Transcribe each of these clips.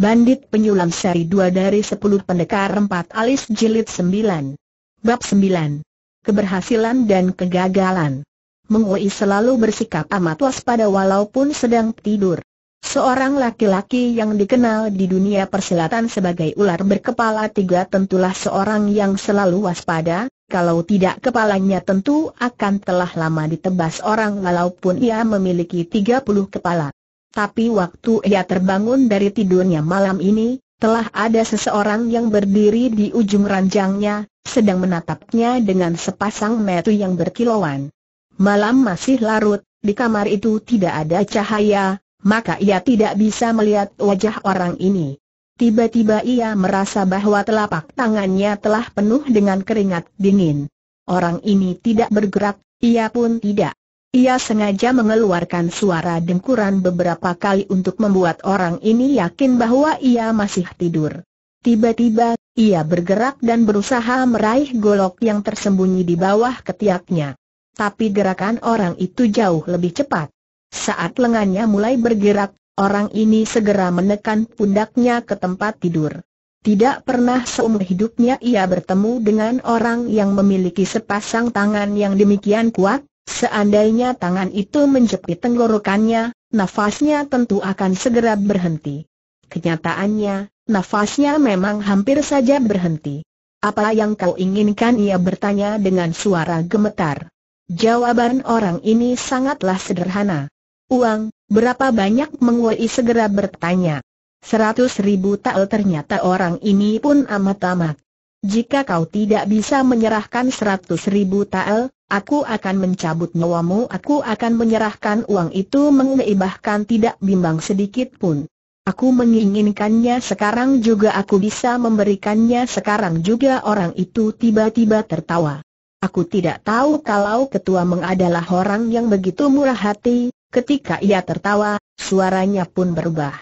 Bandit Penyulam Seri 2 dari 10 Pendekar 4 Alis Jilid 9 Bab 9 Keberhasilan dan Kegagalan Mengui selalu bersikap amat waspada walaupun sedang tidur Seorang laki-laki yang dikenal di dunia persilatan sebagai ular berkepala tiga tentulah seorang yang selalu waspada, kalau tidak kepalanya tentu akan telah lama ditebas orang walaupun ia memiliki 30 kepala tapi waktu ia terbangun dari tidurnya malam ini, telah ada seseorang yang berdiri di ujung ranjangnya, sedang menatapnya dengan sepasang mata yang berkilauan. Malam masih larut, di kamar itu tidak ada cahaya, maka ia tidak bisa melihat wajah orang ini. Tiba-tiba ia merasa bahwa telapak tangannya telah penuh dengan keringat dingin. Orang ini tidak bergerak, ia pun tidak. Ia sengaja mengeluarkan suara dengkuran beberapa kali untuk membuat orang ini yakin bahwa ia masih tidur. Tiba-tiba, ia bergerak dan berusaha meraih golok yang tersembunyi di bawah ketiaknya. Tapi gerakan orang itu jauh lebih cepat. Saat lengannya mulai bergerak, orang ini segera menekan pundaknya ke tempat tidur. Tidak pernah seumur hidupnya ia bertemu dengan orang yang memiliki sepasang tangan yang demikian kuat, Seandainya tangan itu menjepit tenggorokannya, nafasnya tentu akan segera berhenti. Kenyataannya, nafasnya memang hampir saja berhenti. Apa yang kau inginkan ia bertanya dengan suara gemetar. Jawaban orang ini sangatlah sederhana. Uang, berapa banyak menguai segera bertanya. Seratus ribu tael ternyata orang ini pun amat-amat. Jika kau tidak bisa menyerahkan seratus ribu tael, Aku akan mencabut nyawamu Aku akan menyerahkan uang itu mengeibahkan tidak bimbang sedikit pun Aku menginginkannya sekarang juga aku bisa memberikannya sekarang juga Orang itu tiba-tiba tertawa Aku tidak tahu kalau ketua Meng adalah orang yang begitu murah hati Ketika ia tertawa, suaranya pun berubah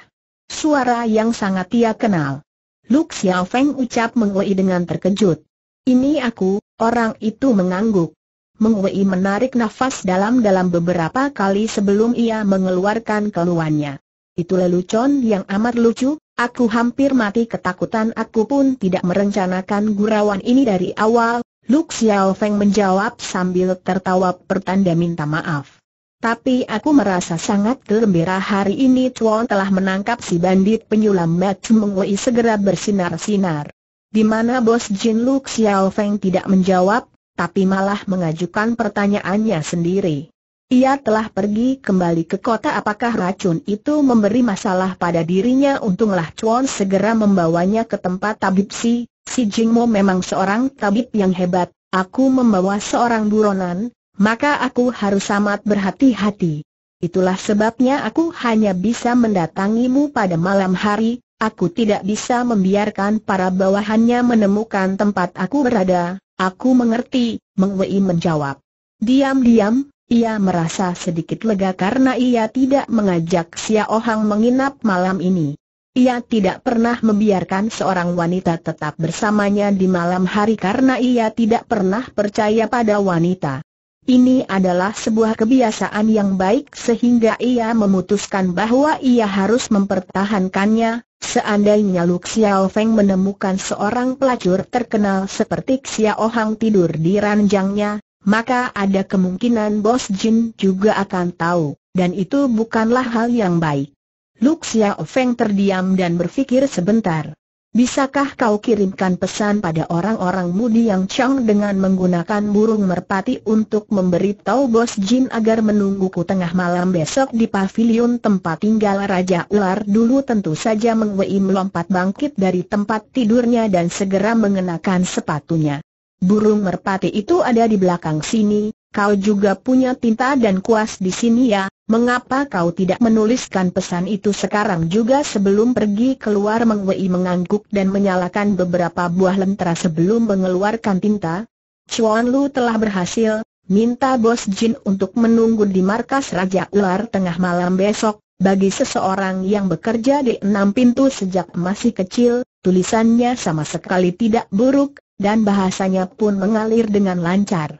Suara yang sangat ia kenal Luk Xiao Feng ucap mengui dengan terkejut Ini aku, orang itu mengangguk Mengwei menarik nafas dalam-dalam beberapa kali sebelum ia mengeluarkan keluhannya. Itu lelucon yang amat lucu, aku hampir mati ketakutan aku pun tidak merencanakan gurauan ini dari awal, Lu Xiao Feng menjawab sambil tertawa pertanda minta maaf. Tapi aku merasa sangat gembira hari ini Chuan telah menangkap si bandit penyulam Mat Mengwei segera bersinar-sinar. Di mana bos Jin Lu Xiao Feng tidak menjawab, tapi malah mengajukan pertanyaannya sendiri. Ia telah pergi kembali ke kota apakah racun itu memberi masalah pada dirinya untunglah Chuan segera membawanya ke tempat tabib si, si Jingmo memang seorang tabib yang hebat, aku membawa seorang buronan, maka aku harus amat berhati-hati. Itulah sebabnya aku hanya bisa mendatangimu pada malam hari, aku tidak bisa membiarkan para bawahannya menemukan tempat aku berada, Aku mengerti, Meng Wei menjawab. Diam-diam, ia merasa sedikit lega karena ia tidak mengajak Xiao Hang menginap malam ini. Ia tidak pernah membiarkan seorang wanita tetap bersamanya di malam hari karena ia tidak pernah percaya pada wanita. Ini adalah sebuah kebiasaan yang baik sehingga ia memutuskan bahwa ia harus mempertahankannya, seandainya Luxia Xiao Feng menemukan seorang pelacur terkenal seperti Xiao Hang tidur di ranjangnya, maka ada kemungkinan Bos Jin juga akan tahu, dan itu bukanlah hal yang baik. Luxia Xiao Feng terdiam dan berpikir sebentar. Bisakah kau kirimkan pesan pada orang-orang Mudi yang Chang dengan menggunakan burung merpati untuk memberitahu Bos Jin agar menungguku tengah malam besok di pavilion tempat tinggal Raja Ular dulu tentu saja Mengwei melompat bangkit dari tempat tidurnya dan segera mengenakan sepatunya. Burung merpati itu ada di belakang sini, kau juga punya tinta dan kuas di sini ya, mengapa kau tidak menuliskan pesan itu sekarang juga sebelum pergi keluar Mengwei mengangguk dan menyalakan beberapa buah lentera sebelum mengeluarkan tinta? Chuan Lu telah berhasil, minta Bos Jin untuk menunggu di markas Raja Ular tengah malam besok, bagi seseorang yang bekerja di enam pintu sejak masih kecil, tulisannya sama sekali tidak buruk, dan bahasanya pun mengalir dengan lancar.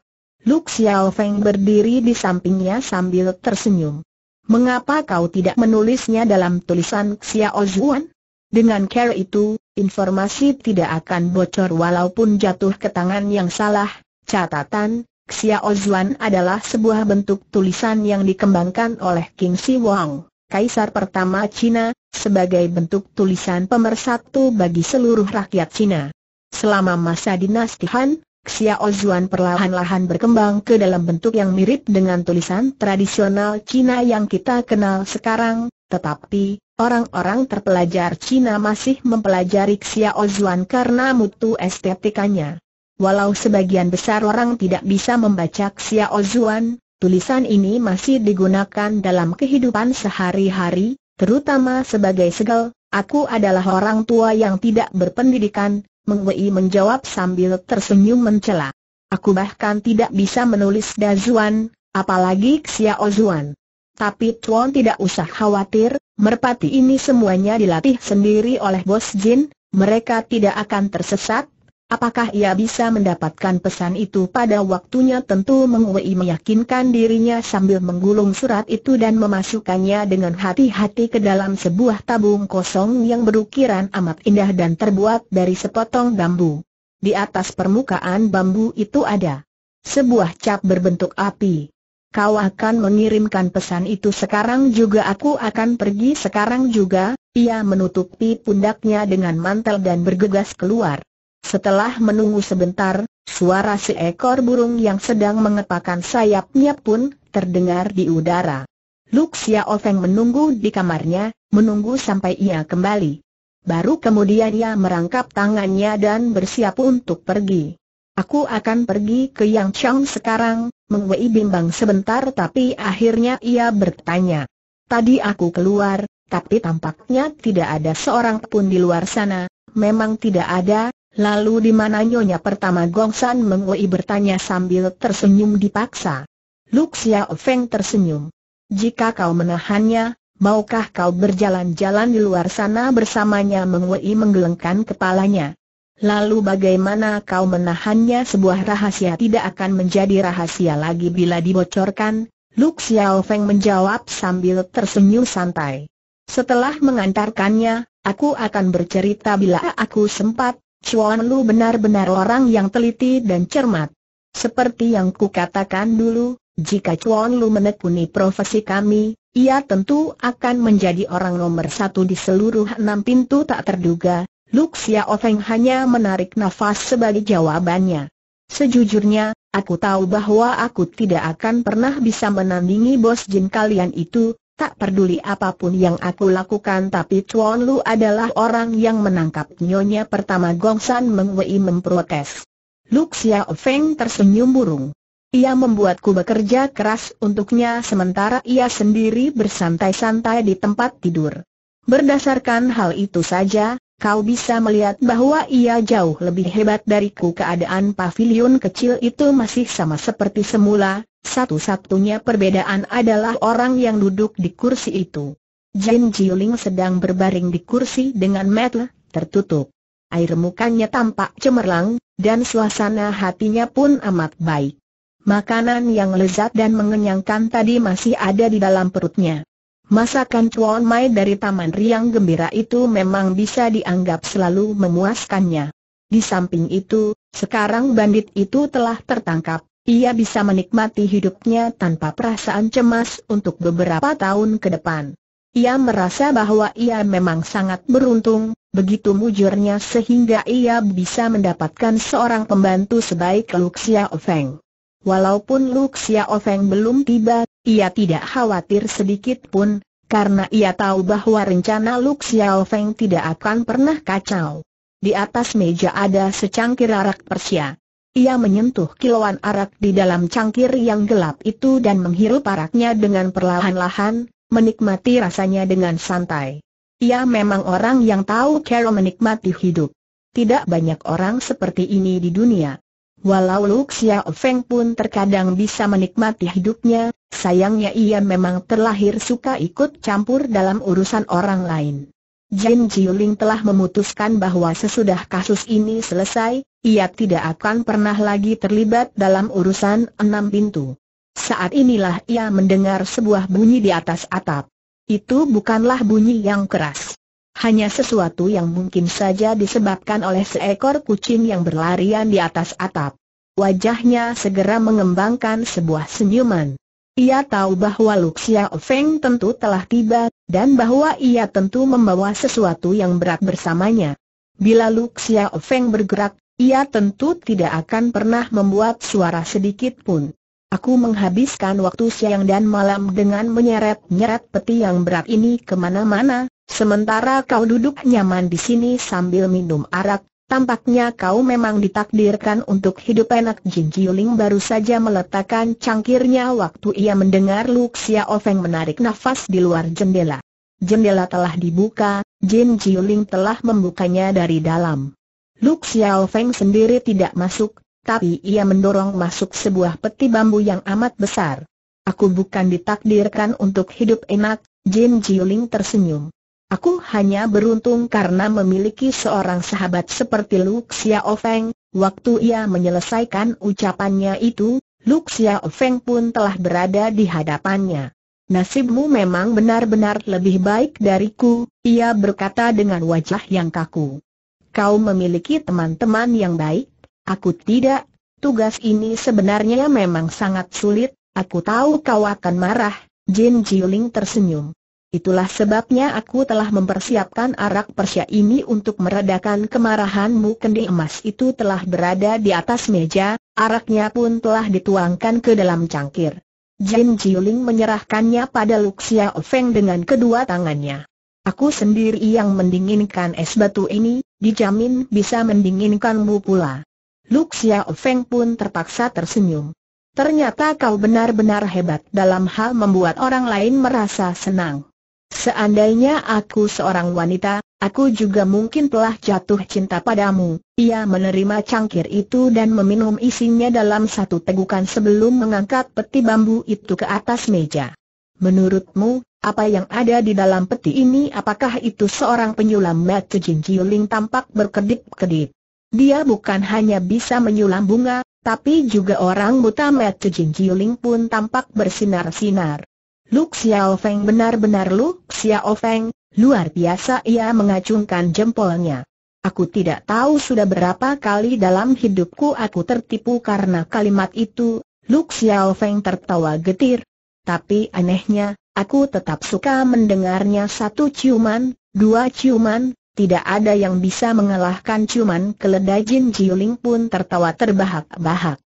Lu Xiao Feng berdiri di sampingnya sambil tersenyum. Mengapa kau tidak menulisnya dalam tulisan Xiao Zuan? Dengan care itu, informasi tidak akan bocor walaupun jatuh ke tangan yang salah. Catatan, Xiao Zuan adalah sebuah bentuk tulisan yang dikembangkan oleh King Si Wang, Kaisar pertama Cina, sebagai bentuk tulisan pemersatu bagi seluruh rakyat Cina. Selama masa dinasti Han, Xiao Zuan perlahan-lahan berkembang ke dalam bentuk yang mirip dengan tulisan tradisional Cina yang kita kenal sekarang, tetapi, orang-orang terpelajar Cina masih mempelajari Xiao Zuan karena mutu estetikanya. Walau sebagian besar orang tidak bisa membaca Xiao Zuan, tulisan ini masih digunakan dalam kehidupan sehari-hari, terutama sebagai segel, aku adalah orang tua yang tidak berpendidikan, Mengwei menjawab sambil tersenyum mencela. Aku bahkan tidak bisa menulis Dazuan, apalagi Xiao Zuan. Tapi Tuan tidak usah khawatir, merpati ini semuanya dilatih sendiri oleh Bos Jin, mereka tidak akan tersesat, Apakah ia bisa mendapatkan pesan itu pada waktunya tentu Mengwei meyakinkan dirinya sambil menggulung surat itu dan memasukkannya dengan hati-hati ke dalam sebuah tabung kosong yang berukiran amat indah dan terbuat dari sepotong bambu. Di atas permukaan bambu itu ada sebuah cap berbentuk api. Kau akan mengirimkan pesan itu sekarang juga aku akan pergi sekarang juga, ia menutupi pundaknya dengan mantel dan bergegas keluar. Setelah menunggu sebentar, suara seekor burung yang sedang mengepakkan sayapnya pun terdengar di udara. Luxia Ofeng menunggu di kamarnya, menunggu sampai ia kembali. Baru kemudian ia merangkap tangannya dan bersiap untuk pergi. Aku akan pergi ke Yang Chang sekarang, mengwei bimbang sebentar tapi akhirnya ia bertanya. Tadi aku keluar, tapi tampaknya tidak ada seorang pun di luar sana, memang tidak ada, Lalu di mana nyonya pertama Gongsan Mengui bertanya sambil tersenyum dipaksa. Luk Xiao Feng tersenyum. Jika kau menahannya, maukah kau berjalan-jalan di luar sana bersamanya Mengui menggelengkan kepalanya. Lalu bagaimana kau menahannya sebuah rahasia tidak akan menjadi rahasia lagi bila dibocorkan? Luk Xiao Feng menjawab sambil tersenyum santai. Setelah mengantarkannya, aku akan bercerita bila aku sempat, Chuan Lu benar-benar orang yang teliti dan cermat. Seperti yang ku katakan dulu, jika Chuan Lu menekuni profesi kami, ia tentu akan menjadi orang nomor satu di seluruh enam pintu tak terduga. Luxia Ofeng hanya menarik nafas sebagai jawabannya. Sejujurnya, aku tahu bahwa aku tidak akan pernah bisa menandingi bos jin kalian itu, Tak peduli apapun yang aku lakukan tapi Chuan Lu adalah orang yang menangkap nyonya pertama Gong Gongsan Mengwei memprotes. Lu Xiao Feng tersenyum burung. Ia membuatku bekerja keras untuknya sementara ia sendiri bersantai-santai di tempat tidur. Berdasarkan hal itu saja, kau bisa melihat bahwa ia jauh lebih hebat dariku keadaan pavilion kecil itu masih sama seperti semula, satu-satunya perbedaan adalah orang yang duduk di kursi itu. Jin Jiuling sedang berbaring di kursi dengan mata tertutup. Air mukanya tampak cemerlang, dan suasana hatinya pun amat baik. Makanan yang lezat dan mengenyangkan tadi masih ada di dalam perutnya. Masakan Chuan Mai dari Taman Riang Gembira itu memang bisa dianggap selalu memuaskannya. Di samping itu, sekarang bandit itu telah tertangkap, ia bisa menikmati hidupnya tanpa perasaan cemas untuk beberapa tahun ke depan. Ia merasa bahwa ia memang sangat beruntung, begitu mujurnya sehingga ia bisa mendapatkan seorang pembantu sebaik Luxia Ofeng. Walaupun Luxia Ofeng belum tiba ia tidak khawatir sedikit pun, karena ia tahu bahwa rencana Lu Xiao Feng tidak akan pernah kacau. Di atas meja ada secangkir arak Persia. Ia menyentuh kiloan arak di dalam cangkir yang gelap itu dan menghirup araknya dengan perlahan-lahan, menikmati rasanya dengan santai. Ia memang orang yang tahu cara menikmati hidup. Tidak banyak orang seperti ini di dunia. Walau Lu Xiao Feng pun terkadang bisa menikmati hidupnya, Sayangnya ia memang terlahir suka ikut campur dalam urusan orang lain. Jin Jiuling telah memutuskan bahwa sesudah kasus ini selesai, ia tidak akan pernah lagi terlibat dalam urusan enam pintu. Saat inilah ia mendengar sebuah bunyi di atas atap. Itu bukanlah bunyi yang keras. Hanya sesuatu yang mungkin saja disebabkan oleh seekor kucing yang berlarian di atas atap. Wajahnya segera mengembangkan sebuah senyuman. Ia tahu bahwa Luxia Feng tentu telah tiba, dan bahwa ia tentu membawa sesuatu yang berat bersamanya. Bila Luxia Feng bergerak, ia tentu tidak akan pernah membuat suara sedikit pun. Aku menghabiskan waktu siang dan malam dengan menyeret-nyeret peti yang berat ini kemana-mana, sementara kau duduk nyaman di sini sambil minum arak, Tampaknya kau memang ditakdirkan untuk hidup enak Jin Jiuling baru saja meletakkan cangkirnya waktu ia mendengar Lu Ofeng menarik nafas di luar jendela. Jendela telah dibuka, Jin Jiuling telah membukanya dari dalam. Lu Ofeng sendiri tidak masuk, tapi ia mendorong masuk sebuah peti bambu yang amat besar. Aku bukan ditakdirkan untuk hidup enak, Jin Jiuling tersenyum. Aku hanya beruntung karena memiliki seorang sahabat seperti Lu Xiao Waktu ia menyelesaikan ucapannya itu, Lu Xiao pun telah berada di hadapannya. Nasibmu memang benar-benar lebih baik dariku, ia berkata dengan wajah yang kaku. Kau memiliki teman-teman yang baik, aku tidak. Tugas ini sebenarnya memang sangat sulit, aku tahu kau akan marah, Jin Jiling tersenyum. Itulah sebabnya aku telah mempersiapkan arak persia ini untuk meredakan kemarahanmu kendi emas itu telah berada di atas meja, araknya pun telah dituangkan ke dalam cangkir. Jin Jiuling menyerahkannya pada Luxia Ofeng dengan kedua tangannya. Aku sendiri yang mendinginkan es batu ini, dijamin bisa mendinginkanmu pula. Luxia Ofeng pun terpaksa tersenyum. Ternyata kau benar-benar hebat dalam hal membuat orang lain merasa senang. Seandainya aku seorang wanita, aku juga mungkin telah jatuh cinta padamu. Ia menerima cangkir itu dan meminum isinya dalam satu tegukan sebelum mengangkat peti bambu itu ke atas meja. Menurutmu, apa yang ada di dalam peti ini apakah itu seorang penyulam Mat Jin tampak berkedip-kedip? Dia bukan hanya bisa menyulam bunga, tapi juga orang buta Mat Jin pun tampak bersinar-sinar. Luk Xiao Feng benar-benar Lu Xiao Feng, luar biasa ia mengacungkan jempolnya. Aku tidak tahu sudah berapa kali dalam hidupku aku tertipu karena kalimat itu, Luk Xiao Feng tertawa getir. Tapi anehnya, aku tetap suka mendengarnya satu ciuman, dua ciuman, tidak ada yang bisa mengalahkan ciuman keledai Jin Jiuling pun tertawa terbahak-bahak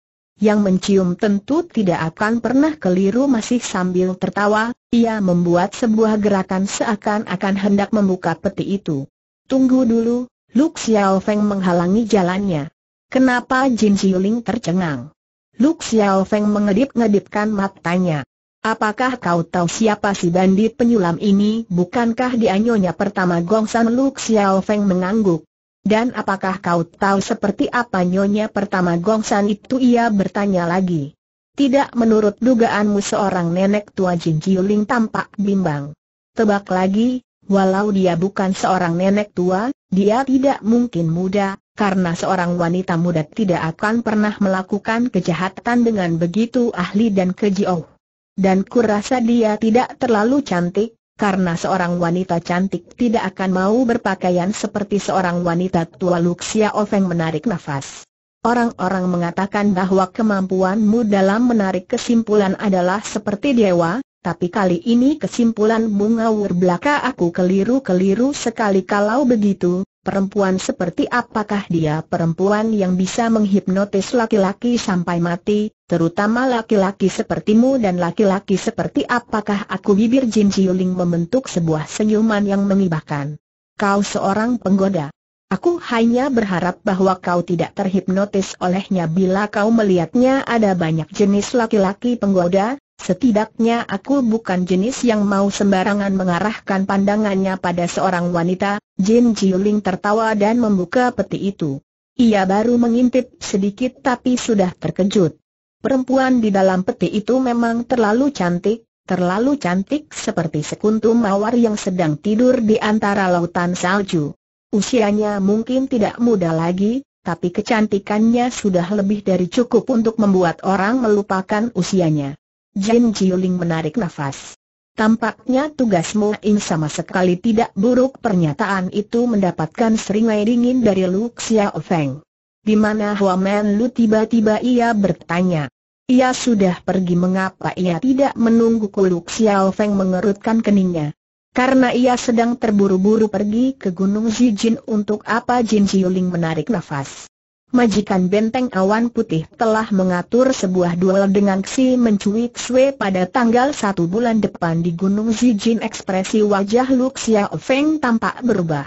yang mencium tentu tidak akan pernah keliru masih sambil tertawa, ia membuat sebuah gerakan seakan-akan hendak membuka peti itu. Tunggu dulu, Lu Xiao Feng menghalangi jalannya. Kenapa Jin Xiuling tercengang? Lu Xiao Feng mengedip-ngedipkan matanya. Apakah kau tahu siapa si bandit penyulam ini? Bukankah dia nyonya pertama Gongsan Lu Xiao Feng mengangguk? Dan apakah kau tahu seperti apa nyonya pertama Gongsan itu ia bertanya lagi. Tidak menurut dugaanmu seorang nenek tua Jin Jiuling tampak bimbang. Tebak lagi, walau dia bukan seorang nenek tua, dia tidak mungkin muda, karena seorang wanita muda tidak akan pernah melakukan kejahatan dengan begitu ahli dan keji Oh. Dan kurasa dia tidak terlalu cantik, karena seorang wanita cantik tidak akan mau berpakaian seperti seorang wanita tua Luxia Ofeng menarik nafas. Orang-orang mengatakan bahwa kemampuanmu dalam menarik kesimpulan adalah seperti dewa, tapi kali ini kesimpulan bunga belaka aku keliru-keliru sekali kalau begitu, perempuan seperti apakah dia perempuan yang bisa menghipnotis laki-laki sampai mati, terutama laki-laki sepertimu dan laki-laki seperti apakah aku bibir Jin Jiuling membentuk sebuah senyuman yang mengibahkan. Kau seorang penggoda. Aku hanya berharap bahwa kau tidak terhipnotis olehnya bila kau melihatnya ada banyak jenis laki-laki penggoda, Setidaknya aku bukan jenis yang mau sembarangan mengarahkan pandangannya pada seorang wanita, Jin Jiuling tertawa dan membuka peti itu. Ia baru mengintip sedikit tapi sudah terkejut. Perempuan di dalam peti itu memang terlalu cantik, terlalu cantik seperti sekuntum mawar yang sedang tidur di antara lautan salju. Usianya mungkin tidak muda lagi, tapi kecantikannya sudah lebih dari cukup untuk membuat orang melupakan usianya. Jin Jiuling menarik nafas. Tampaknya tugasmu ini sama sekali tidak buruk pernyataan itu mendapatkan seringai dingin dari Lu Xiao Feng. Di mana Men Lu tiba-tiba ia bertanya. Ia sudah pergi mengapa ia tidak menunggu Lu Xiao Feng mengerutkan keningnya. Karena ia sedang terburu-buru pergi ke Gunung Zijin untuk apa Jin Jiuling menarik nafas. Majikan Benteng Awan Putih telah mengatur sebuah duel dengan Xi Mencui Xue pada tanggal satu bulan depan di Gunung Zijin ekspresi wajah Lu Xiaofeng tampak berubah.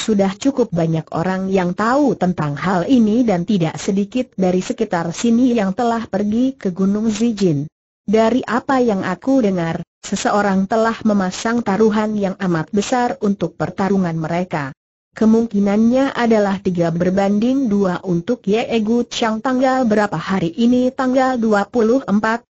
Sudah cukup banyak orang yang tahu tentang hal ini dan tidak sedikit dari sekitar sini yang telah pergi ke Gunung Zijin. Dari apa yang aku dengar, seseorang telah memasang taruhan yang amat besar untuk pertarungan mereka. Kemungkinannya adalah tiga berbanding dua untuk Ye Gu Chang tanggal berapa hari ini tanggal 24,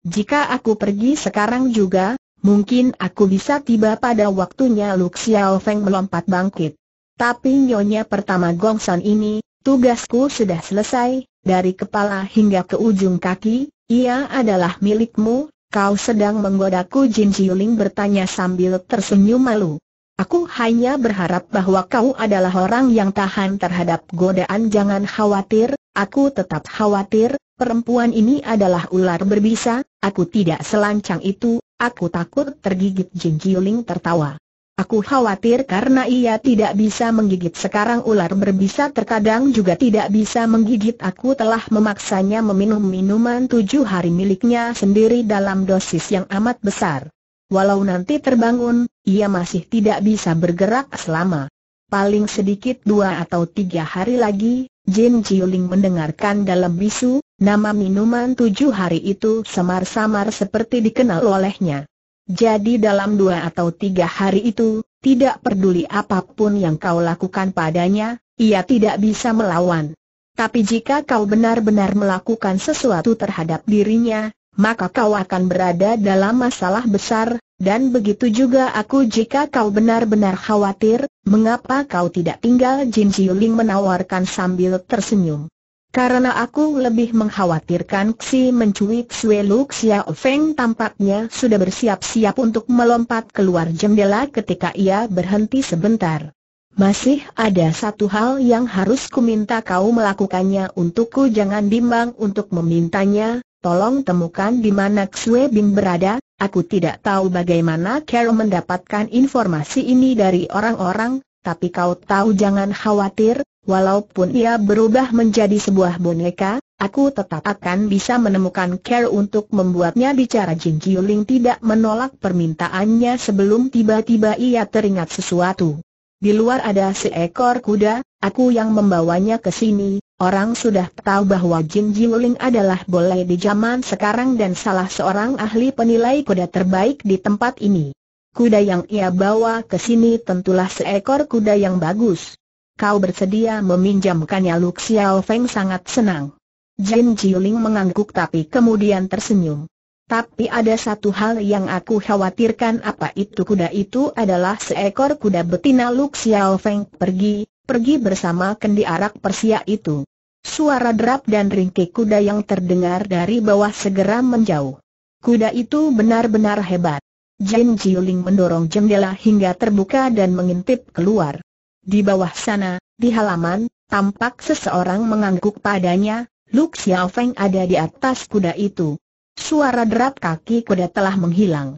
jika aku pergi sekarang juga, mungkin aku bisa tiba pada waktunya Lu Xiao Feng melompat bangkit. Tapi nyonya pertama Gong San ini, tugasku sudah selesai, dari kepala hingga ke ujung kaki, ia adalah milikmu, kau sedang menggodaku Jin Xiuling bertanya sambil tersenyum malu. Aku hanya berharap bahwa kau adalah orang yang tahan terhadap godaan jangan khawatir, aku tetap khawatir, perempuan ini adalah ular berbisa, aku tidak selancang itu, aku takut tergigit Jin Jiuling tertawa. Aku khawatir karena ia tidak bisa menggigit sekarang ular berbisa terkadang juga tidak bisa menggigit aku telah memaksanya meminum minuman tujuh hari miliknya sendiri dalam dosis yang amat besar. Walau nanti terbangun, ia masih tidak bisa bergerak selama paling sedikit dua atau tiga hari lagi. Jin Chiuling mendengarkan dalam bisu, nama minuman tujuh hari itu samar-samar seperti dikenal olehnya. Jadi dalam dua atau tiga hari itu, tidak peduli apapun yang kau lakukan padanya, ia tidak bisa melawan. Tapi jika kau benar-benar melakukan sesuatu terhadap dirinya, maka kau akan berada dalam masalah besar, dan begitu juga aku jika kau benar-benar khawatir, mengapa kau tidak tinggal Jin Jiuling menawarkan sambil tersenyum. Karena aku lebih mengkhawatirkan Xi mencuri Xue Lu Xiao Feng tampaknya sudah bersiap-siap untuk melompat keluar jendela ketika ia berhenti sebentar. Masih ada satu hal yang harus ku minta kau melakukannya untukku jangan bimbang untuk memintanya, tolong temukan di mana Xue Bing berada, aku tidak tahu bagaimana Carol mendapatkan informasi ini dari orang-orang, tapi kau tahu jangan khawatir, walaupun ia berubah menjadi sebuah boneka, aku tetap akan bisa menemukan Carol untuk membuatnya bicara Jin Qiuling tidak menolak permintaannya sebelum tiba-tiba ia teringat sesuatu. Di luar ada seekor kuda, aku yang membawanya ke sini. Orang sudah tahu bahwa Jin Jiuling adalah boleh di zaman sekarang dan salah seorang ahli penilai kuda terbaik di tempat ini. Kuda yang ia bawa ke sini tentulah seekor kuda yang bagus. Kau bersedia meminjamkannya Lu Xiao Feng sangat senang. Jin Jiuling mengangguk tapi kemudian tersenyum. Tapi ada satu hal yang aku khawatirkan apa itu kuda itu adalah seekor kuda betina Luk Xiao Feng pergi, pergi bersama kendi arak persia itu. Suara derap dan ringkik kuda yang terdengar dari bawah segera menjauh. Kuda itu benar-benar hebat. Jin Jiuling mendorong jendela hingga terbuka dan mengintip keluar. Di bawah sana, di halaman, tampak seseorang mengangguk padanya, Luk Xiao Feng ada di atas kuda itu suara derap kaki kuda telah menghilang.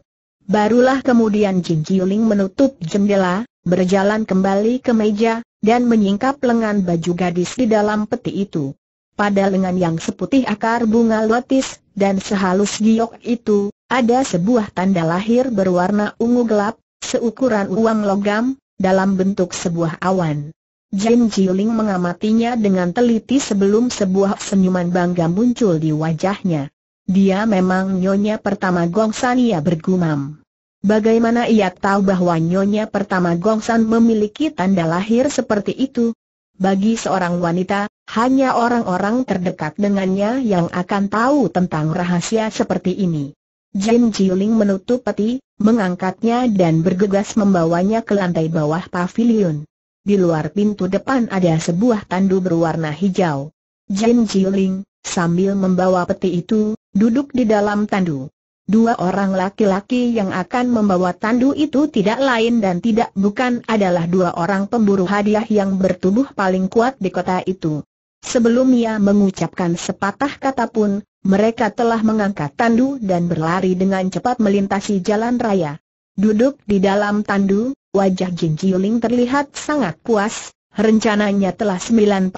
Barulah kemudian Jin Jiuling menutup jendela, berjalan kembali ke meja, dan menyingkap lengan baju gadis di dalam peti itu. Pada lengan yang seputih akar bunga lotis, dan sehalus giok itu, ada sebuah tanda lahir berwarna ungu gelap, seukuran uang logam, dalam bentuk sebuah awan. Jin Jiuling mengamatinya dengan teliti sebelum sebuah senyuman bangga muncul di wajahnya. Dia memang nyonya pertama Gongsan ia bergumam. Bagaimana ia tahu bahwa nyonya pertama Gongsan memiliki tanda lahir seperti itu? Bagi seorang wanita, hanya orang-orang terdekat dengannya yang akan tahu tentang rahasia seperti ini. Jin Jiling menutup peti, mengangkatnya dan bergegas membawanya ke lantai bawah pavilion. Di luar pintu depan ada sebuah tandu berwarna hijau. Jin Jiling, sambil membawa peti itu, duduk di dalam tandu. Dua orang laki-laki yang akan membawa tandu itu tidak lain dan tidak bukan adalah dua orang pemburu hadiah yang bertubuh paling kuat di kota itu. Sebelum ia mengucapkan sepatah kata pun, mereka telah mengangkat tandu dan berlari dengan cepat melintasi jalan raya. Duduk di dalam tandu, wajah Jin Jiuling terlihat sangat puas, rencananya telah 90%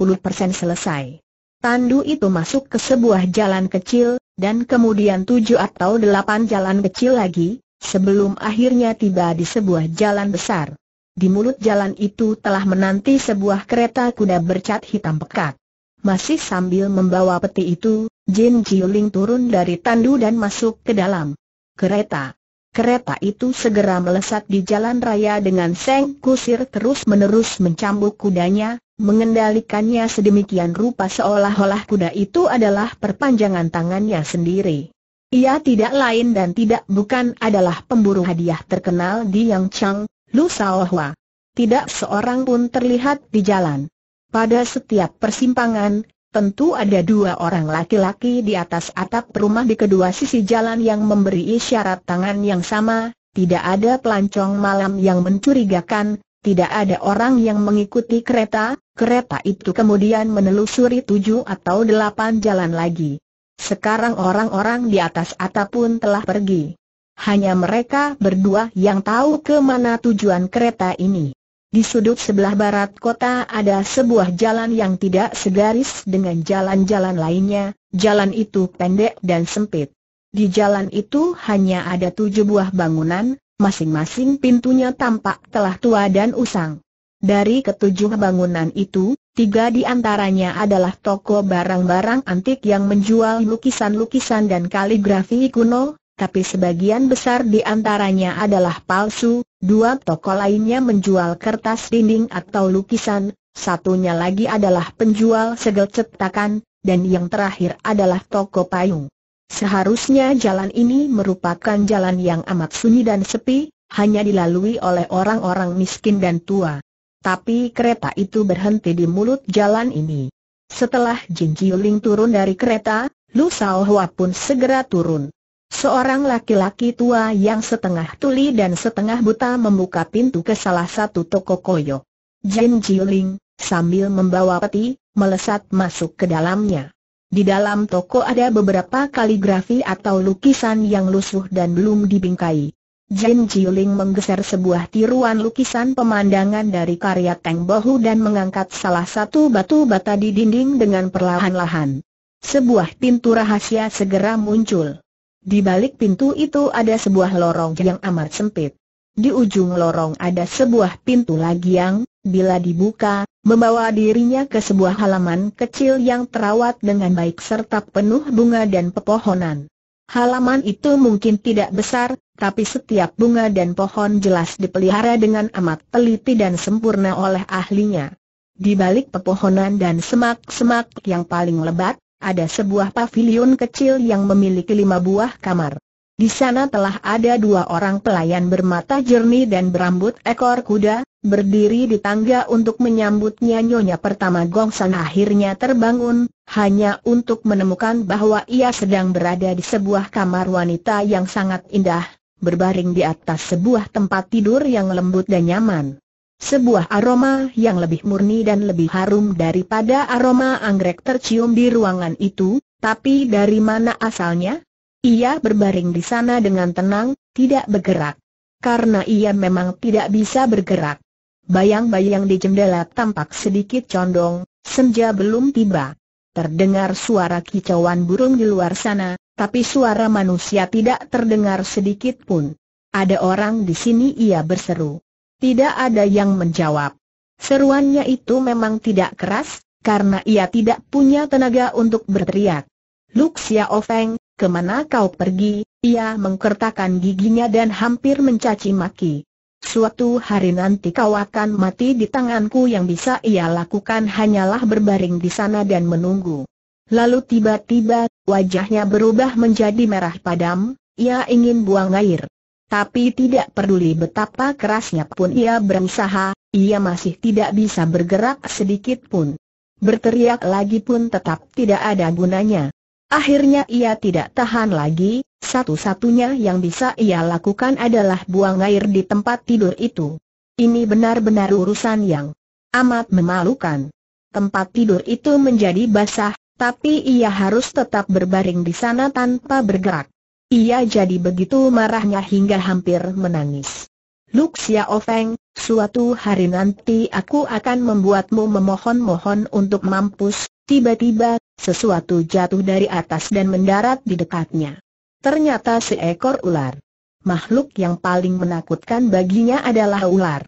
selesai. Tandu itu masuk ke sebuah jalan kecil, dan kemudian tujuh atau delapan jalan kecil lagi, sebelum akhirnya tiba di sebuah jalan besar. Di mulut jalan itu telah menanti sebuah kereta kuda bercat hitam pekat. Masih sambil membawa peti itu, Jin Jiuling turun dari tandu dan masuk ke dalam kereta. Kereta itu segera melesat di jalan raya dengan Seng Kusir terus-menerus mencambuk kudanya, Mengendalikannya sedemikian rupa seolah-olah kuda itu adalah perpanjangan tangannya sendiri. Ia tidak lain dan tidak bukan adalah pemburu hadiah terkenal di Yang Chang, Lu Saohua. Tidak seorang pun terlihat di jalan. Pada setiap persimpangan, tentu ada dua orang laki-laki di atas atap rumah di kedua sisi jalan yang memberi isyarat tangan yang sama, tidak ada pelancong malam yang mencurigakan, tidak ada orang yang mengikuti kereta, kereta itu kemudian menelusuri tujuh atau delapan jalan lagi. Sekarang orang-orang di atas atap pun telah pergi. Hanya mereka berdua yang tahu ke mana tujuan kereta ini. Di sudut sebelah barat kota ada sebuah jalan yang tidak segaris dengan jalan-jalan lainnya, jalan itu pendek dan sempit. Di jalan itu hanya ada tujuh buah bangunan, masing-masing pintunya tampak telah tua dan usang. Dari ketujuh bangunan itu, tiga di antaranya adalah toko barang-barang antik yang menjual lukisan-lukisan dan kaligrafi kuno, tapi sebagian besar di antaranya adalah palsu, dua toko lainnya menjual kertas dinding atau lukisan, satunya lagi adalah penjual segel cetakan, dan yang terakhir adalah toko payung. Seharusnya jalan ini merupakan jalan yang amat sunyi dan sepi, hanya dilalui oleh orang-orang miskin dan tua. Tapi kereta itu berhenti di mulut jalan ini. Setelah Jin Jiuling turun dari kereta, Lu Sao Hua pun segera turun. Seorang laki-laki tua yang setengah tuli dan setengah buta membuka pintu ke salah satu toko koyo. Jin Jiuling, sambil membawa peti, melesat masuk ke dalamnya. Di dalam toko ada beberapa kaligrafi atau lukisan yang lusuh dan belum dibingkai. Jin Jiuling menggeser sebuah tiruan lukisan pemandangan dari karya Teng Bohu dan mengangkat salah satu batu bata di dinding dengan perlahan-lahan. Sebuah pintu rahasia segera muncul. Di balik pintu itu ada sebuah lorong yang amat sempit. Di ujung lorong ada sebuah pintu lagi yang, bila dibuka, membawa dirinya ke sebuah halaman kecil yang terawat dengan baik serta penuh bunga dan pepohonan. Halaman itu mungkin tidak besar, tapi setiap bunga dan pohon jelas dipelihara dengan amat teliti dan sempurna oleh ahlinya. Di balik pepohonan dan semak-semak yang paling lebat, ada sebuah pavilion kecil yang memiliki lima buah kamar. Di sana telah ada dua orang pelayan bermata jernih dan berambut ekor kuda, berdiri di tangga untuk menyambutnya nyonya pertama Gongsan akhirnya terbangun, hanya untuk menemukan bahwa ia sedang berada di sebuah kamar wanita yang sangat indah, berbaring di atas sebuah tempat tidur yang lembut dan nyaman. Sebuah aroma yang lebih murni dan lebih harum daripada aroma anggrek tercium di ruangan itu, tapi dari mana asalnya? Ia berbaring di sana dengan tenang, tidak bergerak. Karena ia memang tidak bisa bergerak. Bayang-bayang di jendela tampak sedikit condong, senja belum tiba. Terdengar suara kicauan burung di luar sana, tapi suara manusia tidak terdengar sedikit pun. Ada orang di sini ia berseru. Tidak ada yang menjawab. Seruannya itu memang tidak keras, karena ia tidak punya tenaga untuk berteriak. Luxia Ofeng, Kemana kau pergi? Ia mengkertakan giginya dan hampir mencaci maki. Suatu hari nanti kau akan mati di tanganku yang bisa ia lakukan hanyalah berbaring di sana dan menunggu. Lalu tiba-tiba, wajahnya berubah menjadi merah padam, ia ingin buang air. Tapi tidak peduli betapa kerasnya pun ia berusaha, ia masih tidak bisa bergerak sedikit pun. Berteriak lagi pun tetap tidak ada gunanya. Akhirnya ia tidak tahan lagi, satu-satunya yang bisa ia lakukan adalah buang air di tempat tidur itu. Ini benar-benar urusan yang amat memalukan. Tempat tidur itu menjadi basah, tapi ia harus tetap berbaring di sana tanpa bergerak. Ia jadi begitu marahnya hingga hampir menangis. Luxia Ofeng, suatu hari nanti aku akan membuatmu memohon-mohon untuk mampus, tiba-tiba sesuatu jatuh dari atas dan mendarat di dekatnya. Ternyata seekor ular. Makhluk yang paling menakutkan baginya adalah ular.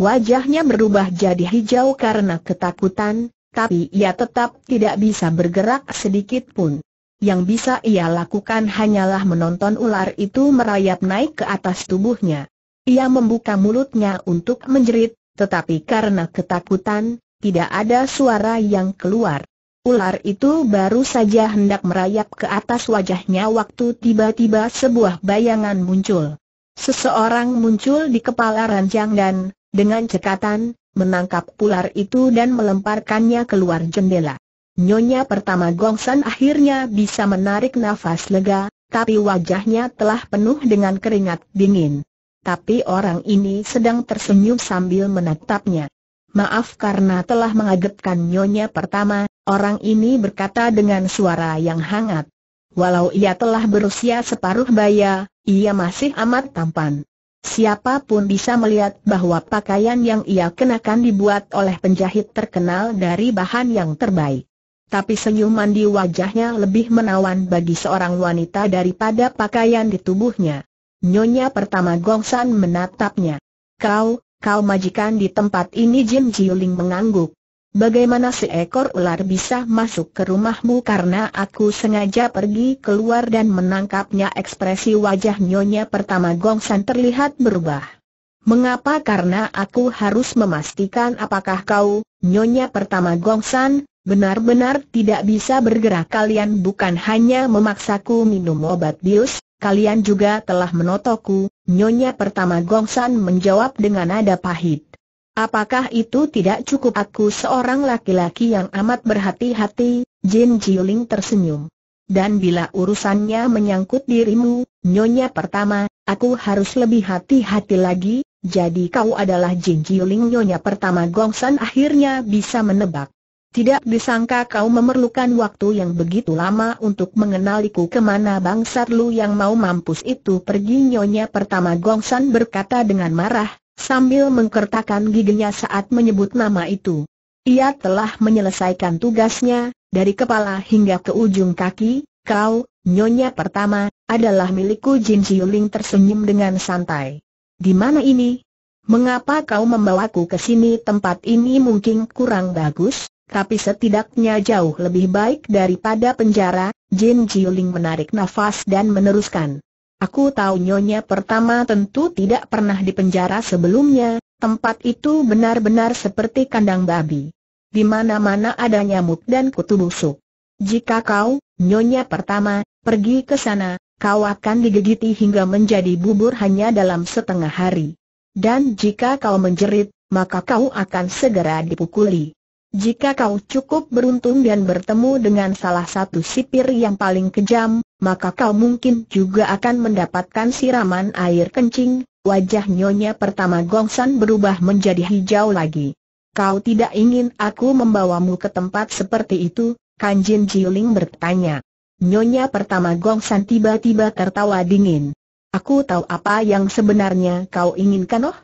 Wajahnya berubah jadi hijau karena ketakutan, tapi ia tetap tidak bisa bergerak sedikit pun. Yang bisa ia lakukan hanyalah menonton ular itu merayap naik ke atas tubuhnya. Ia membuka mulutnya untuk menjerit, tetapi karena ketakutan, tidak ada suara yang keluar. Ular itu baru saja hendak merayap ke atas wajahnya waktu tiba-tiba sebuah bayangan muncul. Seseorang muncul di kepala ranjang dan, dengan cekatan, menangkap ular itu dan melemparkannya keluar jendela. Nyonya pertama Gongsan akhirnya bisa menarik nafas lega, tapi wajahnya telah penuh dengan keringat dingin. Tapi orang ini sedang tersenyum sambil menatapnya. Maaf karena telah mengagetkan nyonya pertama, orang ini berkata dengan suara yang hangat. Walau ia telah berusia separuh baya, ia masih amat tampan. Siapapun bisa melihat bahwa pakaian yang ia kenakan dibuat oleh penjahit terkenal dari bahan yang terbaik. Tapi senyuman di wajahnya lebih menawan bagi seorang wanita daripada pakaian di tubuhnya. Nyonya pertama Gongsan menatapnya. Kau, Kau majikan di tempat ini Jim Jiuling mengangguk. Bagaimana seekor ular bisa masuk ke rumahmu karena aku sengaja pergi keluar dan menangkapnya ekspresi wajah nyonya pertama Gong San terlihat berubah. Mengapa karena aku harus memastikan apakah kau, nyonya pertama Gong San, benar-benar tidak bisa bergerak kalian bukan hanya memaksaku minum obat bius, kalian juga telah menotoku, Nyonya pertama Gongsan menjawab dengan nada pahit. Apakah itu tidak cukup aku seorang laki-laki yang amat berhati-hati? Jin Jiuling tersenyum. Dan bila urusannya menyangkut dirimu, Nyonya pertama, aku harus lebih hati-hati lagi, jadi kau adalah Jin Jiuling Nyonya pertama Gongsan akhirnya bisa menebak. Tidak disangka kau memerlukan waktu yang begitu lama untuk mengenaliku kemana Bang lu yang mau mampus itu pergi nyonya pertama Gongsan berkata dengan marah, sambil mengkertakan giginya saat menyebut nama itu. Ia telah menyelesaikan tugasnya, dari kepala hingga ke ujung kaki, kau, nyonya pertama, adalah milikku Jin Xiuling tersenyum dengan santai. Di mana ini? Mengapa kau membawaku ke sini tempat ini mungkin kurang bagus, tapi setidaknya jauh lebih baik daripada penjara, Jin Jiuling menarik nafas dan meneruskan. Aku tahu nyonya pertama tentu tidak pernah dipenjara sebelumnya, tempat itu benar-benar seperti kandang babi. Di mana-mana ada nyamuk dan kutu busuk. Jika kau, nyonya pertama, pergi ke sana, kau akan digigiti hingga menjadi bubur hanya dalam setengah hari. Dan jika kau menjerit, maka kau akan segera dipukuli. Jika kau cukup beruntung dan bertemu dengan salah satu sipir yang paling kejam, maka kau mungkin juga akan mendapatkan siraman air kencing. Wajah nyonya pertama Gongsan berubah menjadi hijau lagi. Kau tidak ingin aku membawamu ke tempat seperti itu? Kanjin Jiuling bertanya. Nyonya pertama Gongsan tiba-tiba tertawa dingin. Aku tahu apa yang sebenarnya kau inginkan oh?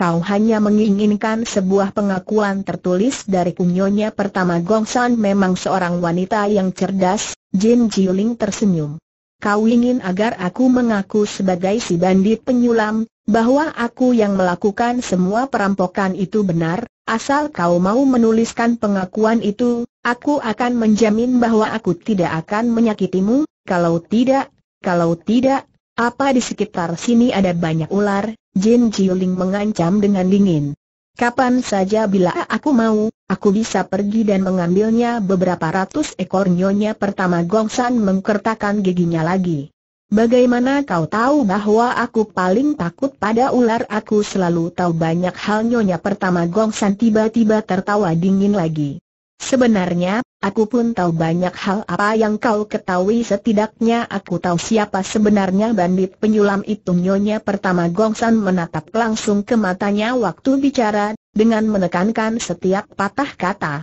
kau hanya menginginkan sebuah pengakuan tertulis dari kunyonya pertama Gongsan memang seorang wanita yang cerdas, Jin Jiuling tersenyum. Kau ingin agar aku mengaku sebagai si bandit penyulam, bahwa aku yang melakukan semua perampokan itu benar, asal kau mau menuliskan pengakuan itu, aku akan menjamin bahwa aku tidak akan menyakitimu, kalau tidak, kalau tidak, apa di sekitar sini ada banyak ular, Jin Jiuling mengancam dengan dingin. Kapan saja bila aku mau, aku bisa pergi dan mengambilnya beberapa ratus ekor nyonya pertama Gong San mengkertakan giginya lagi. Bagaimana kau tahu bahwa aku paling takut pada ular aku selalu tahu banyak hal nyonya pertama Gong San tiba-tiba tertawa dingin lagi. Sebenarnya, Aku pun tahu banyak hal apa yang kau ketahui setidaknya aku tahu siapa sebenarnya bandit penyulam itu nyonya pertama Gongsan menatap langsung ke matanya waktu bicara, dengan menekankan setiap patah kata.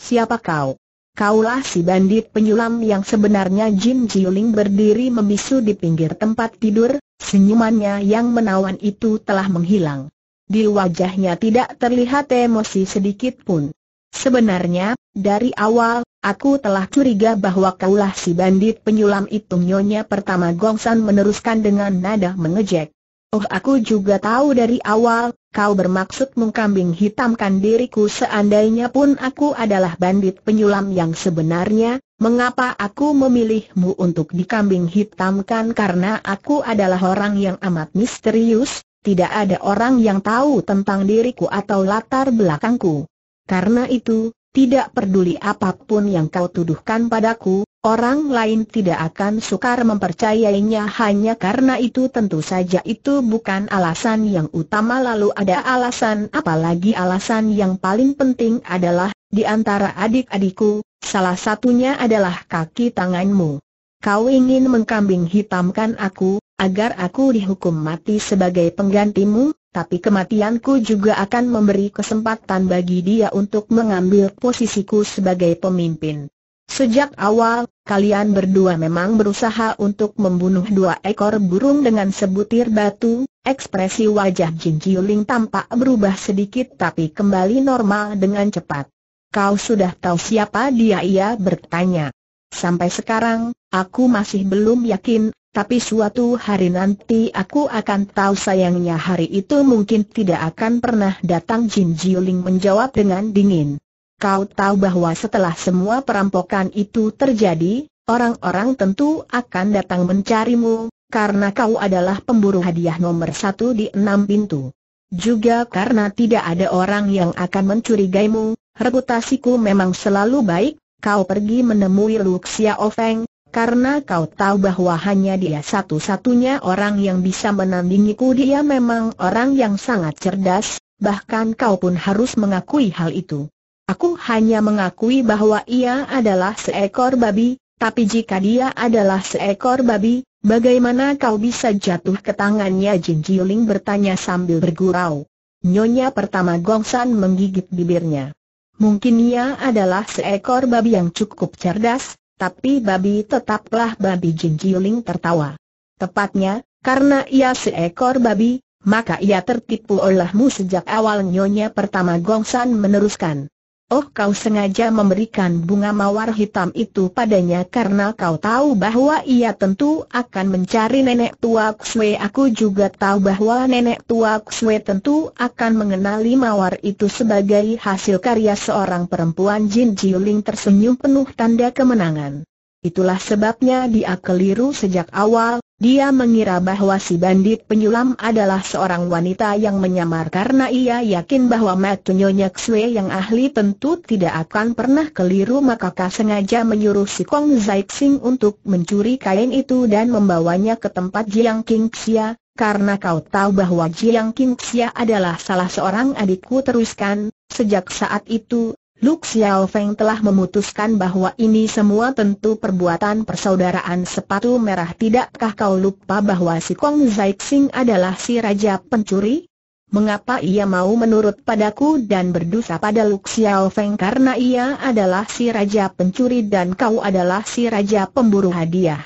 Siapa kau? Kaulah si bandit penyulam yang sebenarnya Jin Jiuling berdiri membisu di pinggir tempat tidur, senyumannya yang menawan itu telah menghilang. Di wajahnya tidak terlihat emosi sedikit pun. Sebenarnya, dari awal, aku telah curiga bahwa kaulah si bandit penyulam itu nyonya pertama Gongsan meneruskan dengan nada mengejek. Oh aku juga tahu dari awal, kau bermaksud mengkambing hitamkan diriku seandainya pun aku adalah bandit penyulam yang sebenarnya, mengapa aku memilihmu untuk dikambing hitamkan karena aku adalah orang yang amat misterius, tidak ada orang yang tahu tentang diriku atau latar belakangku. Karena itu, tidak peduli apapun yang kau tuduhkan padaku, orang lain tidak akan sukar mempercayainya hanya karena itu tentu saja itu bukan alasan yang utama lalu ada alasan apalagi alasan yang paling penting adalah, di antara adik-adikku, salah satunya adalah kaki tanganmu. Kau ingin mengkambing hitamkan aku, agar aku dihukum mati sebagai penggantimu? tapi kematianku juga akan memberi kesempatan bagi dia untuk mengambil posisiku sebagai pemimpin. Sejak awal, kalian berdua memang berusaha untuk membunuh dua ekor burung dengan sebutir batu, ekspresi wajah Jin Jiuling tampak berubah sedikit tapi kembali normal dengan cepat. Kau sudah tahu siapa dia ia bertanya. Sampai sekarang, aku masih belum yakin, tapi suatu hari nanti aku akan tahu sayangnya hari itu mungkin tidak akan pernah datang Jin Jiuling menjawab dengan dingin. Kau tahu bahwa setelah semua perampokan itu terjadi, orang-orang tentu akan datang mencarimu, karena kau adalah pemburu hadiah nomor satu di enam pintu. Juga karena tidak ada orang yang akan mencurigaimu, reputasiku memang selalu baik, kau pergi menemui Luxia Ofeng, karena kau tahu bahwa hanya dia satu-satunya orang yang bisa menandingiku dia memang orang yang sangat cerdas, bahkan kau pun harus mengakui hal itu. Aku hanya mengakui bahwa ia adalah seekor babi, tapi jika dia adalah seekor babi, bagaimana kau bisa jatuh ke tangannya Jin Jiuling bertanya sambil bergurau. Nyonya pertama Gongsan menggigit bibirnya. Mungkin ia adalah seekor babi yang cukup cerdas, tapi babi tetaplah babi jinjiling tertawa. Tepatnya, karena ia seekor babi, maka ia tertipu olehmu sejak awal nyonya pertama Gongsan meneruskan. Oh kau sengaja memberikan bunga mawar hitam itu padanya karena kau tahu bahwa ia tentu akan mencari nenek tua Kuswe Aku juga tahu bahwa nenek tua Kuswe tentu akan mengenali mawar itu sebagai hasil karya seorang perempuan Jin Jiuling tersenyum penuh tanda kemenangan Itulah sebabnya dia keliru sejak awal, dia mengira bahwa si bandit penyulam adalah seorang wanita yang menyamar karena ia yakin bahwa Matunyonya Sui yang ahli tentu tidak akan pernah keliru maka sengaja menyuruh si Kong Zaixing untuk mencuri kain itu dan membawanya ke tempat Jiang Xia, karena kau tahu bahwa Jiang Xia adalah salah seorang adikku teruskan, sejak saat itu, Luk Xiao Feng telah memutuskan bahwa ini semua tentu perbuatan persaudaraan sepatu merah Tidakkah kau lupa bahwa si Kong Zai Xing adalah si Raja Pencuri? Mengapa ia mau menurut padaku dan berdosa pada Luk Xiao Feng karena ia adalah si Raja Pencuri dan kau adalah si Raja Pemburu Hadiah?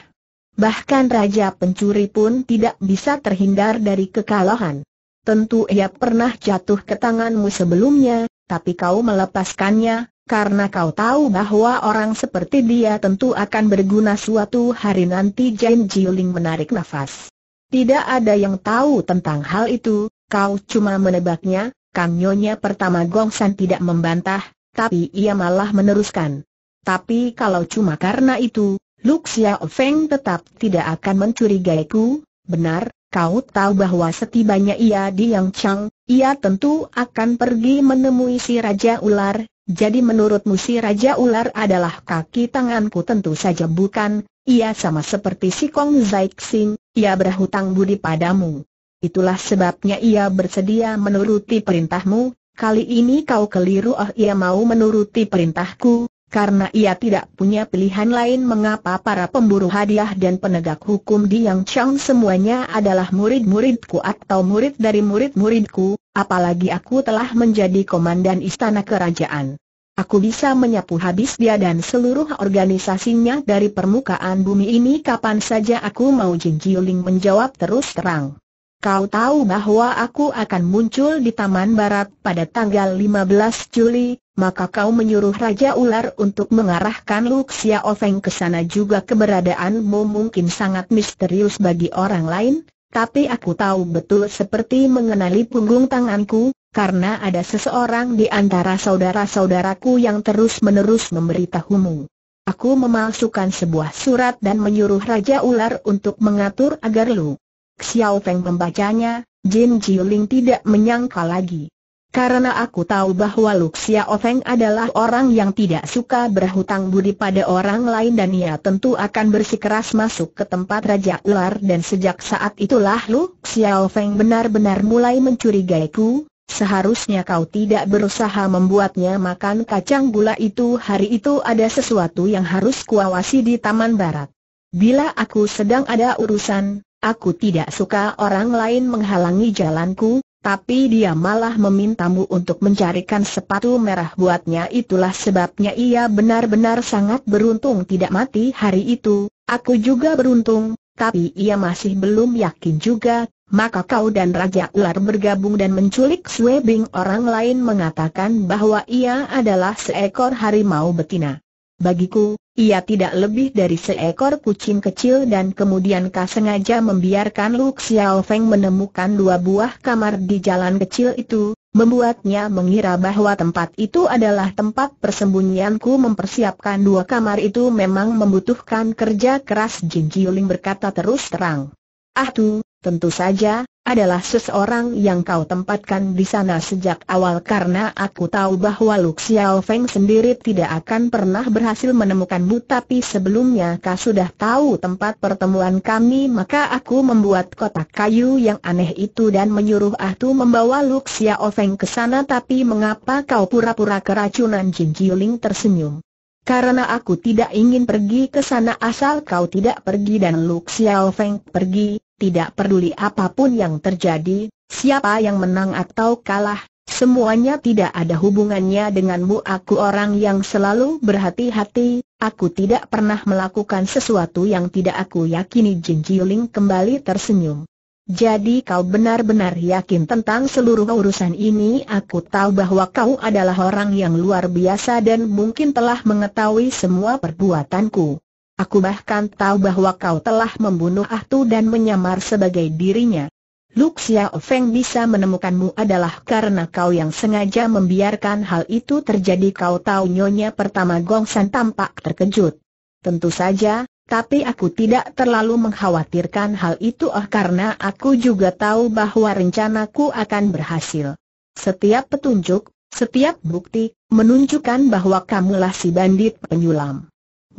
Bahkan Raja Pencuri pun tidak bisa terhindar dari kekalahan. Tentu ia pernah jatuh ke tanganmu sebelumnya, tapi kau melepaskannya, karena kau tahu bahwa orang seperti dia tentu akan berguna suatu hari nanti Jane Jiuling menarik nafas. Tidak ada yang tahu tentang hal itu, kau cuma menebaknya, Kang nyonya pertama San tidak membantah, tapi ia malah meneruskan. Tapi kalau cuma karena itu, Luxia Feng tetap tidak akan mencurigaiku, benar, kau tahu bahwa setibanya ia di Yang Chang, ia tentu akan pergi menemui si Raja Ular, jadi menurutmu si Raja Ular adalah kaki tanganku tentu saja bukan, ia sama seperti si Kong Zaixing, ia berhutang budi padamu. Itulah sebabnya ia bersedia menuruti perintahmu, kali ini kau keliru oh ia mau menuruti perintahku, karena ia tidak punya pilihan lain mengapa para pemburu hadiah dan penegak hukum di Yang Chang semuanya adalah murid-muridku atau murid dari murid-muridku, apalagi aku telah menjadi komandan istana kerajaan. Aku bisa menyapu habis dia dan seluruh organisasinya dari permukaan bumi ini kapan saja aku mau Jin Jiuling menjawab terus terang. Kau tahu bahwa aku akan muncul di Taman Barat pada tanggal 15 Juli, maka kau menyuruh Raja Ular untuk mengarahkan Lu Xiaofeng ke sana juga keberadaanmu mungkin sangat misterius bagi orang lain, tapi aku tahu betul seperti mengenali punggung tanganku, karena ada seseorang di antara saudara-saudaraku yang terus-menerus memberitahumu. Aku memalsukan sebuah surat dan menyuruh Raja Ular untuk mengatur agar Lu Xiaofeng membacanya, Jin Jiuling tidak menyangka lagi. Karena aku tahu bahwa Luxia Ofeng adalah orang yang tidak suka berhutang budi pada orang lain dan ia tentu akan bersikeras masuk ke tempat Raja Ular dan sejak saat itulah Luxia Ofeng benar-benar mulai mencurigaiku, seharusnya kau tidak berusaha membuatnya makan kacang gula itu hari itu ada sesuatu yang harus kuawasi di Taman Barat. Bila aku sedang ada urusan, aku tidak suka orang lain menghalangi jalanku, tapi dia malah memintamu untuk mencarikan sepatu merah buatnya itulah sebabnya ia benar-benar sangat beruntung tidak mati hari itu, aku juga beruntung, tapi ia masih belum yakin juga, maka kau dan Raja Ular bergabung dan menculik Swebing orang lain mengatakan bahwa ia adalah seekor harimau betina. Bagiku, ia tidak lebih dari seekor kucing kecil dan kemudian sengaja membiarkan Lu Xiao Feng menemukan dua buah kamar di jalan kecil itu, membuatnya mengira bahwa tempat itu adalah tempat persembunyianku mempersiapkan dua kamar itu memang membutuhkan kerja keras Jin Jiuling berkata terus terang. Ah tu, tentu saja, adalah seseorang yang kau tempatkan di sana sejak awal karena aku tahu bahwa Lu Xiao Feng sendiri tidak akan pernah berhasil menemukanmu tapi sebelumnya kau sudah tahu tempat pertemuan kami maka aku membuat kotak kayu yang aneh itu dan menyuruh Ahtu membawa Lu Xiao Feng ke sana tapi mengapa kau pura-pura keracunan Jin Qiuling tersenyum. Karena aku tidak ingin pergi ke sana asal kau tidak pergi dan Lu Xiao Feng pergi, tidak peduli apapun yang terjadi, siapa yang menang atau kalah, semuanya tidak ada hubungannya denganmu. Aku orang yang selalu berhati-hati, aku tidak pernah melakukan sesuatu yang tidak aku yakini. Jin Jiuling kembali tersenyum. Jadi kau benar-benar yakin tentang seluruh urusan ini Aku tahu bahwa kau adalah orang yang luar biasa dan mungkin telah mengetahui semua perbuatanku Aku bahkan tahu bahwa kau telah membunuh Ahtu dan menyamar sebagai dirinya. Luxia Ofeng Feng bisa menemukanmu adalah karena kau yang sengaja membiarkan hal itu terjadi kau tahu nyonya pertama Gong San tampak terkejut. Tentu saja, tapi aku tidak terlalu mengkhawatirkan hal itu ah karena aku juga tahu bahwa rencanaku akan berhasil. Setiap petunjuk, setiap bukti, menunjukkan bahwa kamulah si bandit penyulam.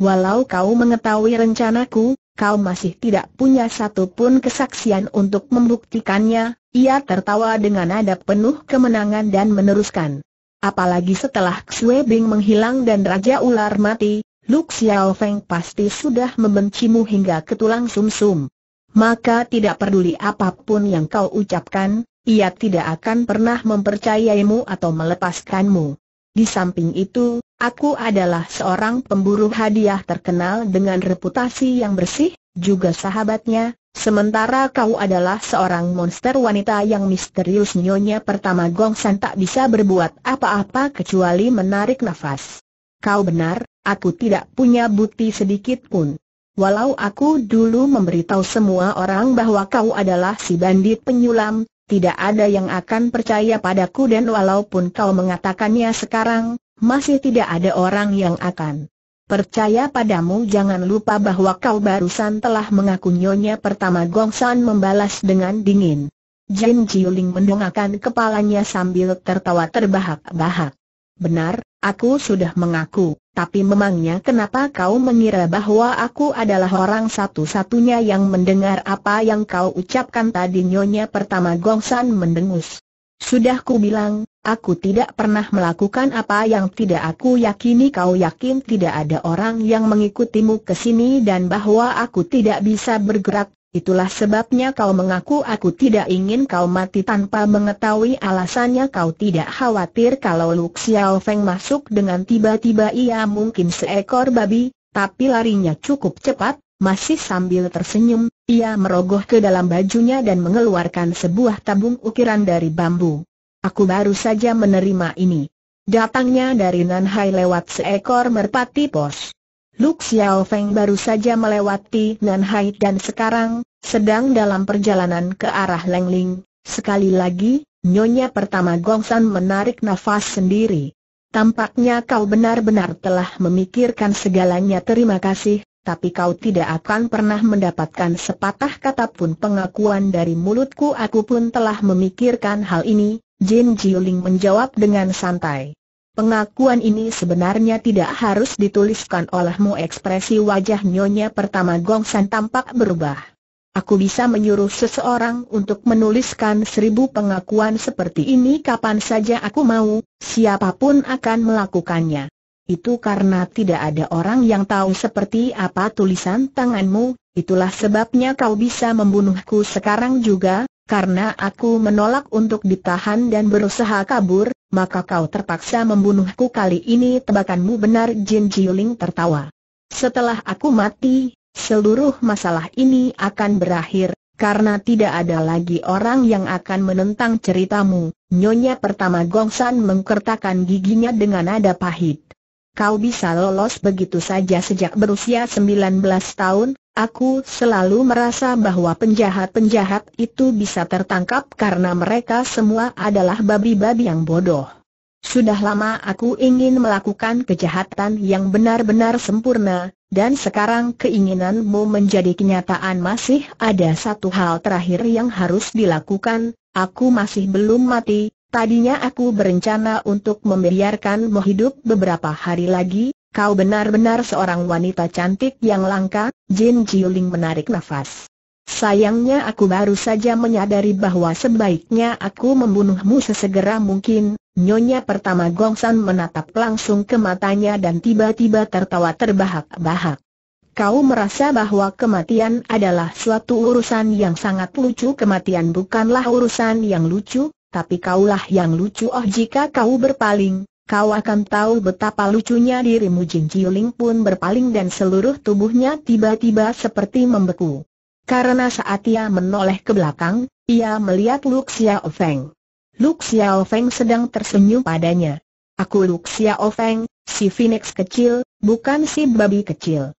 Walau kau mengetahui rencanaku, kau masih tidak punya satu pun kesaksian untuk membuktikannya, ia tertawa dengan nada penuh kemenangan dan meneruskan. Apalagi setelah Xue Bing menghilang dan Raja Ular mati, Lu Xiao Feng pasti sudah membencimu hingga ke tulang sumsum. Maka tidak peduli apapun yang kau ucapkan, ia tidak akan pernah mempercayaimu atau melepaskanmu. Di samping itu, Aku adalah seorang pemburu hadiah terkenal dengan reputasi yang bersih, juga sahabatnya, sementara kau adalah seorang monster wanita yang misterius nyonya pertama Gongsan tak bisa berbuat apa-apa kecuali menarik nafas. Kau benar, aku tidak punya bukti sedikit pun. Walau aku dulu memberitahu semua orang bahwa kau adalah si bandit penyulam, tidak ada yang akan percaya padaku dan walaupun kau mengatakannya sekarang, masih tidak ada orang yang akan percaya padamu jangan lupa bahwa kau barusan telah mengaku nyonya pertama Gongsan membalas dengan dingin. Jin Chiuling mendongakkan kepalanya sambil tertawa terbahak-bahak. Benar, aku sudah mengaku, tapi memangnya kenapa kau mengira bahwa aku adalah orang satu-satunya yang mendengar apa yang kau ucapkan tadi nyonya pertama Gongsan mendengus. Sudah ku bilang, aku tidak pernah melakukan apa yang tidak aku yakini kau yakin tidak ada orang yang mengikutimu ke sini dan bahwa aku tidak bisa bergerak, itulah sebabnya kau mengaku aku tidak ingin kau mati tanpa mengetahui alasannya kau tidak khawatir kalau Lu Xiao Feng masuk dengan tiba-tiba ia mungkin seekor babi, tapi larinya cukup cepat, masih sambil tersenyum, ia merogoh ke dalam bajunya dan mengeluarkan sebuah tabung ukiran dari bambu. Aku baru saja menerima ini. Datangnya dari Nanhai lewat seekor merpati pos. Lu Xiao Feng baru saja melewati Nanhai dan sekarang, sedang dalam perjalanan ke arah Lengling. Sekali lagi, Nyonya pertama Gongsan menarik nafas sendiri. Tampaknya kau benar-benar telah memikirkan segalanya terima kasih, tapi kau tidak akan pernah mendapatkan sepatah kata pun pengakuan dari mulutku. Aku pun telah memikirkan hal ini, Jin Jiuling menjawab dengan santai. Pengakuan ini sebenarnya tidak harus dituliskan olehmu ekspresi wajah nyonya pertama Gong San tampak berubah. Aku bisa menyuruh seseorang untuk menuliskan seribu pengakuan seperti ini kapan saja aku mau, siapapun akan melakukannya. Itu karena tidak ada orang yang tahu seperti apa tulisan tanganmu, itulah sebabnya kau bisa membunuhku sekarang juga, karena aku menolak untuk ditahan dan berusaha kabur, maka kau terpaksa membunuhku kali ini tebakanmu benar Jin Jiuling tertawa. Setelah aku mati, seluruh masalah ini akan berakhir, karena tidak ada lagi orang yang akan menentang ceritamu, Nyonya pertama Gongsan mengkertakan giginya dengan nada pahit kau bisa lolos begitu saja sejak berusia 19 tahun, aku selalu merasa bahwa penjahat-penjahat itu bisa tertangkap karena mereka semua adalah babi-babi yang bodoh. Sudah lama aku ingin melakukan kejahatan yang benar-benar sempurna, dan sekarang keinginanmu menjadi kenyataan masih ada satu hal terakhir yang harus dilakukan, aku masih belum mati, Tadinya aku berencana untuk membiarkanmu hidup beberapa hari lagi, kau benar-benar seorang wanita cantik yang langka, Jin Jiuling menarik nafas. Sayangnya aku baru saja menyadari bahwa sebaiknya aku membunuhmu sesegera mungkin, Nyonya pertama Gongsan menatap langsung ke matanya dan tiba-tiba tertawa terbahak-bahak. Kau merasa bahwa kematian adalah suatu urusan yang sangat lucu Kematian bukanlah urusan yang lucu, tapi kaulah yang lucu oh jika kau berpaling, kau akan tahu betapa lucunya dirimu Jin Ling pun berpaling dan seluruh tubuhnya tiba-tiba seperti membeku. Karena saat ia menoleh ke belakang, ia melihat Lu Xiao Feng. Lu Xiao Feng sedang tersenyum padanya. Aku Lu Xiao Feng, si Phoenix kecil, bukan si babi kecil.